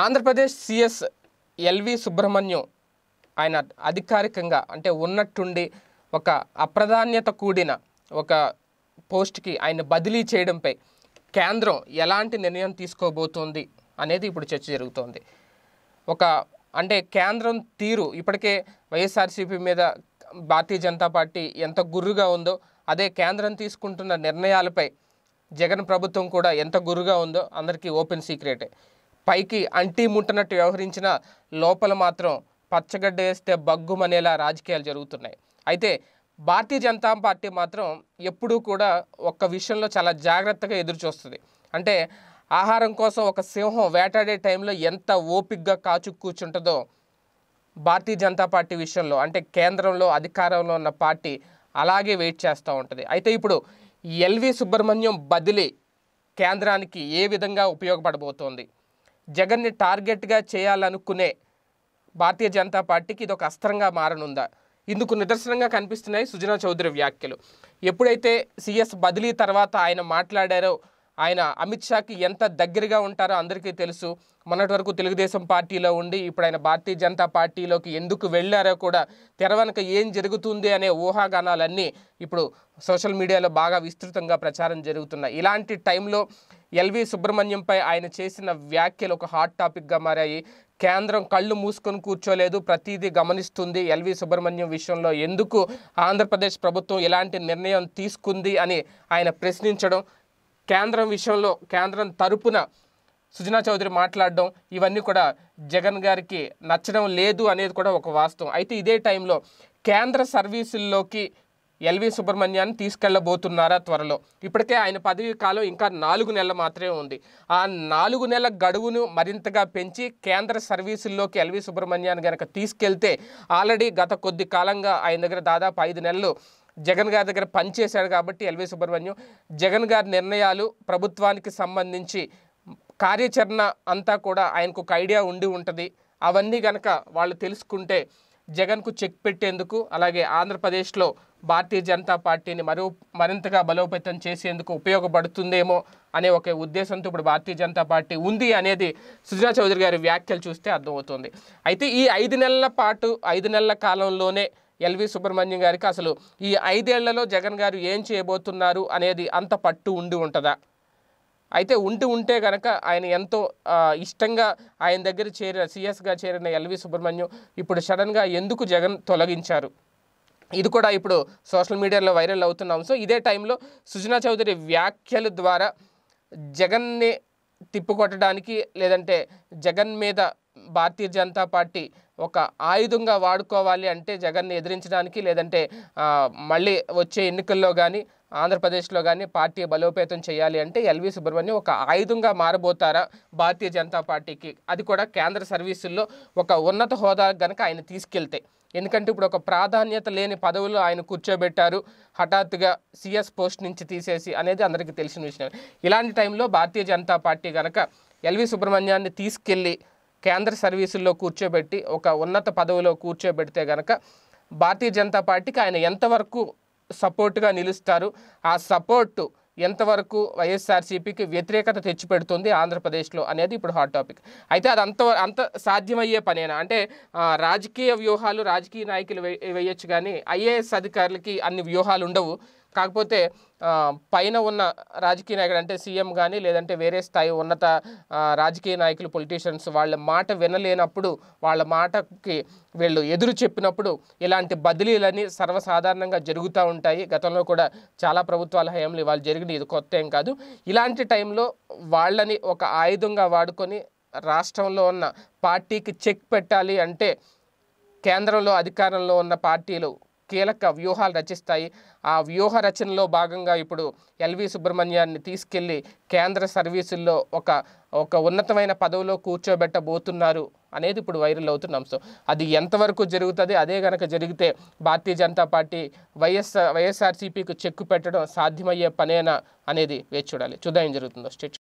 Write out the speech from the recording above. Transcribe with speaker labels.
Speaker 1: Andhra Pradesh CS LV Subrahmanyam ఆయన అధికారికంగా అంటే ఉన్నట్టుండి ఒక అప్రాధాన్యత కూడిన ఒక పోస్ట్కి ఆయన బదిలీ చేయడంపై కేంద్రం ఎలాంటి నిర్ణయం తీసుకోబోతోంది అనేది ఇప్పుడు చర్చ జరుగుతోంది ఒక అంటే కేంద్రం తీరు ఇప్పటికే వైఎస్ఆర్సీపీ మీద భారతీయ జనతా పార్టీ ఎంత గుర్రుగా ఉందో అదే కేంద్రం తీసుకుంటున్న నిర్ణయాలపై జగన్ ప్రభుత్వం కూడా ఎంత గురుగా ఉందో అందరికీ ఓపెన్ సీక్రెటే పైకి అంటీ ముంటున్నట్టు వ్యవహరించిన లోపల మాత్రం పచ్చగడ్డ వేస్తే బగ్గుమనేలా రాజకీయాలు జరుగుతున్నాయి అయితే భారతీయ జనతా పార్టీ మాత్రం ఎప్పుడూ కూడా ఒక్క విషయంలో చాలా జాగ్రత్తగా ఎదురుచూస్తుంది అంటే ఆహారం కోసం ఒక సింహం వేటాడే టైంలో ఎంత ఓపిక్గా కాచు కూర్చుంటుందో భారతీయ జనతా పార్టీ విషయంలో అంటే కేంద్రంలో అధికారంలో ఉన్న పార్టీ అలాగే వెయిట్ చేస్తూ ఉంటుంది అయితే ఇప్పుడు ఎల్వి సుబ్రహ్మణ్యం బదిలీ కేంద్రానికి ఏ విధంగా ఉపయోగపడబోతోంది జగన్ని టార్గెట్గా చేయాలనుకునే భారతీయ జనతా పార్టీకి ఇది ఒక అస్త్రంగా మారనుందా ఇందుకు నిదర్శనంగా కనిపిస్తున్నాయి సుజనా చౌదరి వ్యాఖ్యలు ఎప్పుడైతే సిఎస్ బదిలీ తర్వాత ఆయన మాట్లాడారో ఆయన అమిత్ షాకి ఎంత దగ్గరగా ఉంటారో అందరికీ తెలుసు మొన్నటి వరకు తెలుగుదేశం పార్టీలో ఉండి ఇప్పుడు ఆయన భారతీయ జనతా పార్టీలోకి ఎందుకు వెళ్ళారో కూడా తెరవనక ఏం జరుగుతుంది అనే ఊహాగానాలన్నీ ఇప్పుడు సోషల్ మీడియాలో బాగా విస్తృతంగా ప్రచారం జరుగుతున్నాయి ఇలాంటి టైంలో ఎల్వి సుబ్రహ్మణ్యంపై ఆయన చేసిన వ్యాఖ్యలు ఒక హాట్ టాపిక్గా మారాయి కేంద్రం కళ్ళు మూసుకొని కూర్చోలేదు ప్రతిదీ గమనిస్తుంది ఎల్వి సుబ్రహ్మణ్యం విషయంలో ఎందుకు ఆంధ్రప్రదేశ్ ప్రభుత్వం ఇలాంటి నిర్ణయం తీసుకుంది అని ఆయన ప్రశ్నించడం కేంద్రం విషయంలో కేంద్రం తరపున సుజనా చౌదరి మాట్లాడడం ఇవన్నీ కూడా జగన్ గారికి నచ్చడం లేదు అనేది కూడా ఒక వాస్తవం అయితే ఇదే టైంలో కేంద్ర సర్వీసుల్లోకి ఎల్వి సుబ్రహ్మణ్యాన్ని తీసుకెళ్లబోతున్నారా త్వరలో ఇప్పటికే ఆయన పదవీ కాలం ఇంకా నాలుగు నెలలు మాత్రమే ఉంది ఆ నాలుగు నెలల గడువును మరింతగా పెంచి కేంద్ర సర్వీసుల్లోకి ఎల్వి సుబ్రహ్మణ్యాన్ని గనక తీసుకెళ్తే ఆల్రెడీ గత కొద్ది కాలంగా ఆయన దగ్గర దాదాపు ఐదు నెలలు జగన్ గారి దగ్గర పనిచేశాడు కాబట్టి ఎల్వి సుబ్రహ్మణ్యం జగన్ గారి నిర్ణయాలు ప్రభుత్వానికి సంబంధించి కార్యాచరణ అంతా కూడా ఆయనకు ఒక ఐడియా ఉండి ఉంటుంది అవన్నీ కనుక వాళ్ళు తెలుసుకుంటే జగన్కు చెక్ పెట్టేందుకు అలాగే ఆంధ్రప్రదేశ్లో భారతీయ జనతా పార్టీని మరో మరింతగా బలోపేతం చేసేందుకు ఉపయోగపడుతుందేమో అనే ఒక ఉద్దేశంతో ఇప్పుడు భారతీయ జనతా పార్టీ ఉంది అనేది సుజనా చౌదరి గారి వ్యాఖ్యలు చూస్తే అర్థమవుతుంది అయితే ఈ ఐదు నెలల పాటు ఐదు నెలల కాలంలోనే ఎల్వి సుబ్రహ్మణ్యం గారికి అసలు ఈ ఐదేళ్లలో జగన్ గారు ఏం చేయబోతున్నారు అనేది అంత పట్టు ఉండి ఉంటుందా అయితే ఉండి ఉంటే గనక ఆయన ఎంతో ఇష్టంగా ఆయన దగ్గర చేరిన సిఎస్గా చేరిన ఎల్వి సుబ్రహ్మణ్యం ఇప్పుడు సడన్గా ఎందుకు జగన్ తొలగించారు ఇది కూడా ఇప్పుడు సోషల్ మీడియాలో వైరల్ అవుతున్నాం సో ఇదే టైంలో సుజనా చౌదరి వ్యాఖ్యల ద్వారా జగన్ని తిప్పుకొట్టడానికి లేదంటే జగన్ మీద భారతీయ జనతా పార్టీ ఒక ఆయుధంగా వాడుకోవాలి అంటే జగన్ని ఎదిరించడానికి లేదంటే మళ్ళీ వచ్చే ఎన్నికల్లో కానీ ఆంధ్రప్రదేశ్లో కానీ పార్టీ బలోపేతం చేయాలి అంటే ఎల్వి సుబ్రహ్మణ్యం ఒక ఆయుధంగా మారబోతారా భారతీయ జనతా పార్టీకి అది కూడా కేంద్ర సర్వీసుల్లో ఒక ఉన్నత హోదా కనుక ఆయన తీసుకెళ్తే ఎందుకంటే ఇప్పుడు ఒక ప్రాధాన్యత లేని పదవులు ఆయన కూర్చోబెట్టారు హఠాత్తుగా సీఎస్ పోస్ట్ నుంచి తీసేసి అనేది అందరికీ తెలిసిన విషయం ఇలాంటి టైంలో భారతీయ జనతా పార్టీ కనుక ఎల్వి సుబ్రహ్మణ్యాన్ని తీసుకెళ్ళి కేంద్ర సర్వీసుల్లో కూర్చోబెట్టి ఒక ఉన్నత పదవిలో కూర్చోబెడితే కనుక భారతీయ జనతా పార్టీకి ఆయన ఎంతవరకు సపోర్ట్గా నిలుస్తారు ఆ సపోర్టు ఎంతవరకు వైఎస్ఆర్సీపీకి వ్యతిరేకత తెచ్చిపెడుతుంది ఆంధ్రప్రదేశ్లో అనేది ఇప్పుడు హాట్ టాపిక్ అయితే అది అంత అంత సాధ్యమయ్యే పనేనా అంటే రాజకీయ వ్యూహాలు రాజకీయ నాయకులు వేయొచ్చు కానీ ఐఏఎస్ అధికారులకి అన్ని వ్యూహాలు ఉండవు కాకపోతే పైన ఉన్న రాజకీయ నాయకుడు అంటే సీఎం కానీ లేదంటే వేరే స్థాయి ఉన్నత రాజకీయ నాయకులు పొలిటీషియన్స్ వాళ్ళ మాట వినలేనప్పుడు వాళ్ళ మాటకి వీళ్ళు ఎదురు చెప్పినప్పుడు ఇలాంటి బదిలీలన్నీ సర్వసాధారణంగా జరుగుతూ ఉంటాయి గతంలో కూడా చాలా ప్రభుత్వాల హయాంలో ఇవాళ జరిగిన ఇది కొత్త ఏం కాదు ఇలాంటి టైంలో వాళ్ళని ఒక ఆయుధంగా వాడుకొని రాష్ట్రంలో ఉన్న పార్టీకి చెక్ పెట్టాలి అంటే కేంద్రంలో అధికారంలో ఉన్న పార్టీలు కీలక వ్యూహాలు రచిస్తాయి ఆ వ్యూహ రచనలో భాగంగా ఇప్పుడు ఎల్వి సుబ్రహ్మణ్యాన్ని తీసుకెళ్లి కేంద్ర సర్వీసుల్లో ఒక ఒక ఉన్నతమైన పదవిలో కూర్చోబెట్టబోతున్నారు అనేది ఇప్పుడు వైరల్ అవుతున్న అంశం అది ఎంతవరకు జరుగుతుంది అదే కనుక జరిగితే భారతీయ జనతా పార్టీ వైఎస్ వైఎస్ఆర్సీపీకి చెక్కు పెట్టడం సాధ్యమయ్యే పనేనా అనేది వేచి చూడాలి చూద్దాం ఏం జరుగుతుందో స్టేట్